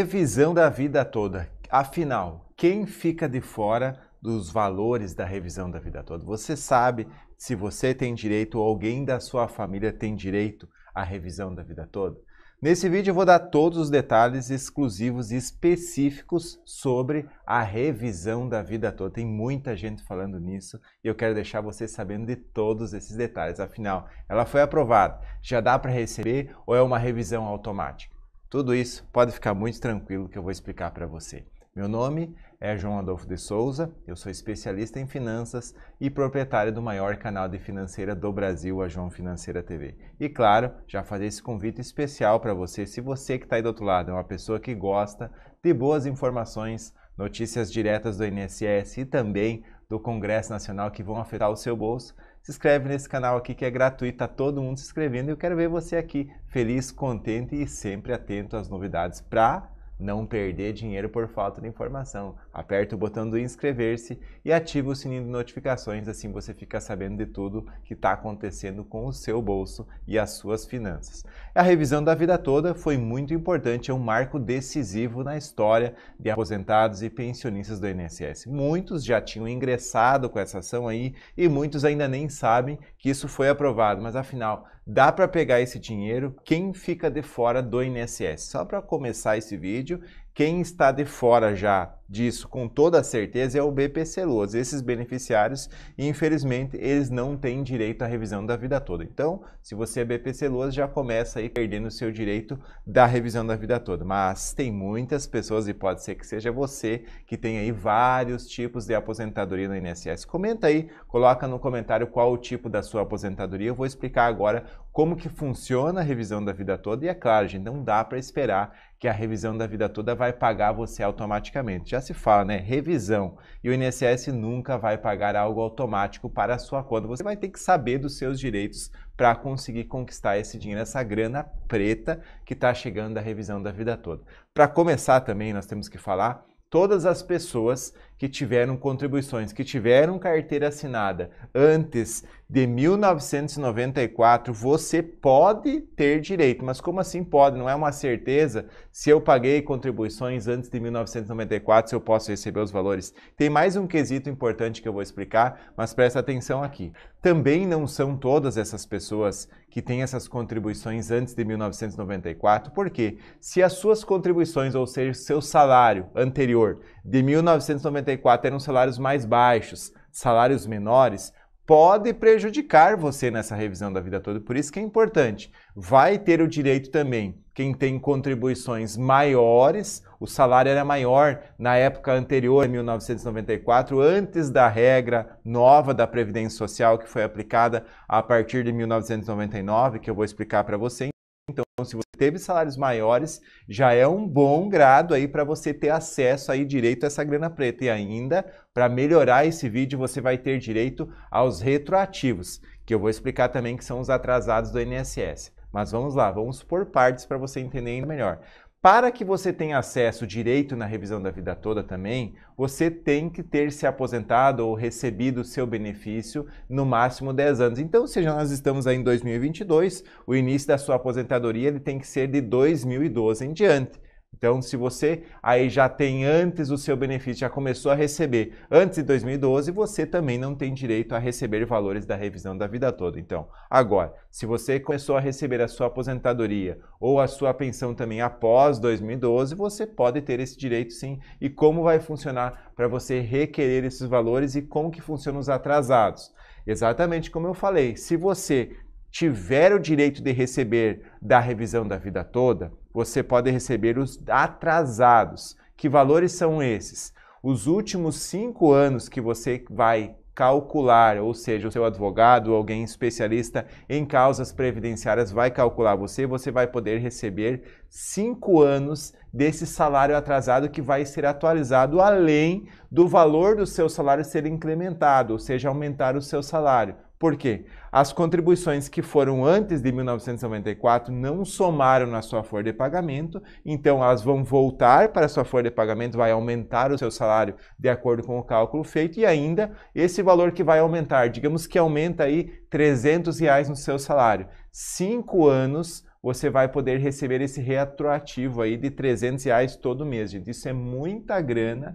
revisão da vida toda. Afinal, quem fica de fora dos valores da revisão da vida toda? Você sabe se você tem direito ou alguém da sua família tem direito à revisão da vida toda? Nesse vídeo eu vou dar todos os detalhes exclusivos e específicos sobre a revisão da vida toda. Tem muita gente falando nisso e eu quero deixar você sabendo de todos esses detalhes. Afinal, ela foi aprovada, já dá para receber ou é uma revisão automática? Tudo isso pode ficar muito tranquilo que eu vou explicar para você. Meu nome é João Adolfo de Souza, eu sou especialista em finanças e proprietário do maior canal de financeira do Brasil, a João Financeira TV. E claro, já fazer esse convite especial para você, se você que está aí do outro lado é uma pessoa que gosta de boas informações, notícias diretas do INSS e também do Congresso Nacional que vão afetar o seu bolso, se inscreve nesse canal aqui que é gratuito, tá todo mundo se inscrevendo. e Eu quero ver você aqui feliz, contente e sempre atento às novidades para não perder dinheiro por falta de informação. Aperta o botão do inscrever-se e ativa o sininho de notificações, assim você fica sabendo de tudo que está acontecendo com o seu bolso e as suas finanças. A revisão da vida toda foi muito importante, é um marco decisivo na história de aposentados e pensionistas do INSS. Muitos já tinham ingressado com essa ação aí e muitos ainda nem sabem que isso foi aprovado, mas afinal, dá para pegar esse dinheiro quem fica de fora do INSS. Só para começar esse vídeo, quem está de fora já disso com toda a certeza é o BPC Luas Esses beneficiários, infelizmente, eles não têm direito à revisão da vida toda. Então, se você é BPC Luas já começa aí perdendo o seu direito da revisão da vida toda. Mas tem muitas pessoas, e pode ser que seja você, que tem aí vários tipos de aposentadoria no INSS. Comenta aí, coloca no comentário qual o tipo da sua aposentadoria. Eu vou explicar agora como que funciona a revisão da vida toda. E é claro, gente, não dá para esperar que a revisão da vida toda vai pagar você automaticamente. Já se fala, né? Revisão. E o INSS nunca vai pagar algo automático para a sua conta. Você vai ter que saber dos seus direitos para conseguir conquistar esse dinheiro, essa grana preta que está chegando da revisão da vida toda. Para começar também, nós temos que falar todas as pessoas que tiveram contribuições, que tiveram carteira assinada antes de 1994, você pode ter direito. Mas como assim pode? Não é uma certeza se eu paguei contribuições antes de 1994, se eu posso receber os valores. Tem mais um quesito importante que eu vou explicar, mas presta atenção aqui. Também não são todas essas pessoas que têm essas contribuições antes de 1994, porque se as suas contribuições, ou seja, seu salário anterior de 1994 eram salários mais baixos, salários menores, pode prejudicar você nessa revisão da vida toda. Por isso que é importante. Vai ter o direito também quem tem contribuições maiores, o salário era maior na época anterior, 1994, antes da regra nova da Previdência Social que foi aplicada a partir de 1999, que eu vou explicar para você. Então, se você teve salários maiores, já é um bom grado aí para você ter acesso aí direito a essa grana preta. E ainda, para melhorar esse vídeo, você vai ter direito aos retroativos, que eu vou explicar também que são os atrasados do INSS. Mas vamos lá, vamos por partes para você entender melhor. Para que você tenha acesso direito na revisão da vida toda também, você tem que ter se aposentado ou recebido o seu benefício no máximo 10 anos. Então, se nós estamos aí em 2022, o início da sua aposentadoria ele tem que ser de 2012 em diante. Então, se você aí já tem antes o seu benefício, já começou a receber antes de 2012, você também não tem direito a receber valores da revisão da vida toda. Então, agora, se você começou a receber a sua aposentadoria ou a sua pensão também após 2012, você pode ter esse direito sim. E como vai funcionar para você requerer esses valores e como que funcionam os atrasados? Exatamente como eu falei, se você tiver o direito de receber da revisão da vida toda, você pode receber os atrasados. Que valores são esses? Os últimos cinco anos que você vai calcular, ou seja, o seu advogado, alguém especialista em causas previdenciárias vai calcular você, você vai poder receber cinco anos desse salário atrasado que vai ser atualizado além do valor do seu salário ser incrementado, ou seja, aumentar o seu salário. Por quê? As contribuições que foram antes de 1994 não somaram na sua folha de pagamento, então elas vão voltar para a sua folha de pagamento, vai aumentar o seu salário de acordo com o cálculo feito e ainda esse valor que vai aumentar, digamos que aumenta aí 300 reais no seu salário. Cinco anos você vai poder receber esse retroativo aí de 300 reais todo mês, gente. Isso é muita grana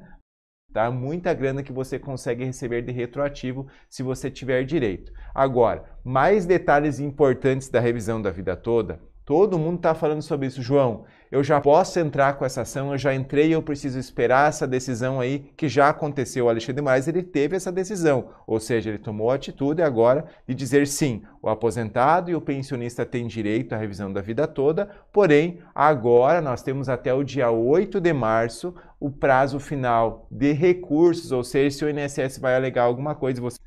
Tá? Muita grana que você consegue receber de retroativo se você tiver direito. Agora, mais detalhes importantes da revisão da vida toda Todo mundo está falando sobre isso, João. Eu já posso entrar com essa ação, eu já entrei, eu preciso esperar essa decisão aí que já aconteceu. O Alexandre Moraes ele teve essa decisão, ou seja, ele tomou a atitude agora de dizer sim, o aposentado e o pensionista têm direito à revisão da vida toda, porém, agora nós temos até o dia 8 de março o prazo final de recursos, ou seja, se o INSS vai alegar alguma coisa, você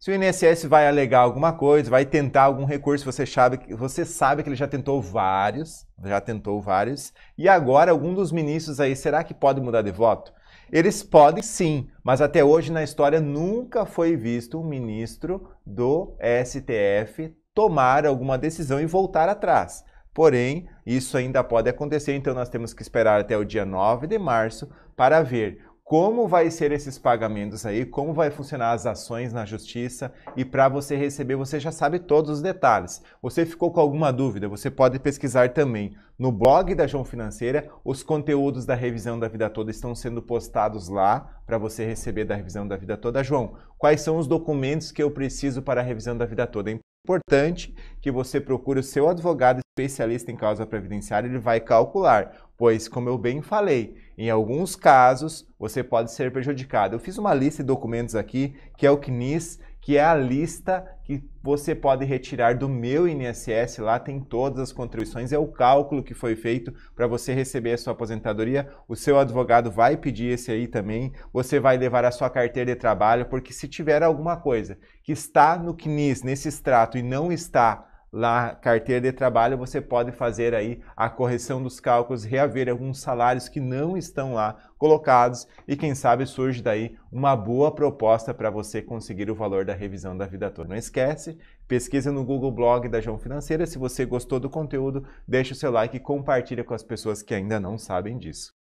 se o INSS vai alegar alguma coisa, vai tentar algum recurso, você sabe, você sabe que ele já tentou vários, já tentou vários, e agora algum dos ministros aí, será que pode mudar de voto? Eles podem sim, mas até hoje na história nunca foi visto um ministro do STF tomar alguma decisão e voltar atrás. Porém, isso ainda pode acontecer, então nós temos que esperar até o dia 9 de março para ver como vai ser esses pagamentos aí, como vai funcionar as ações na justiça e para você receber, você já sabe todos os detalhes. Você ficou com alguma dúvida? Você pode pesquisar também no blog da João Financeira. Os conteúdos da revisão da vida toda estão sendo postados lá para você receber da revisão da vida toda. João, quais são os documentos que eu preciso para a revisão da vida toda? É Importante que você procure o seu advogado especialista em causa previdenciária, ele vai calcular, pois, como eu bem falei, em alguns casos você pode ser prejudicado. Eu fiz uma lista de documentos aqui que é o CNIS que é a lista que você pode retirar do meu INSS, lá tem todas as contribuições, é o cálculo que foi feito para você receber a sua aposentadoria. O seu advogado vai pedir esse aí também. Você vai levar a sua carteira de trabalho, porque se tiver alguma coisa que está no CNIS, nesse extrato e não está lá carteira de trabalho, você pode fazer aí a correção dos cálculos, reaver alguns salários que não estão lá colocados e quem sabe surge daí uma boa proposta para você conseguir o valor da revisão da vida toda. Não esquece, pesquisa no Google Blog da João Financeira. Se você gostou do conteúdo, deixa o seu like e compartilha com as pessoas que ainda não sabem disso.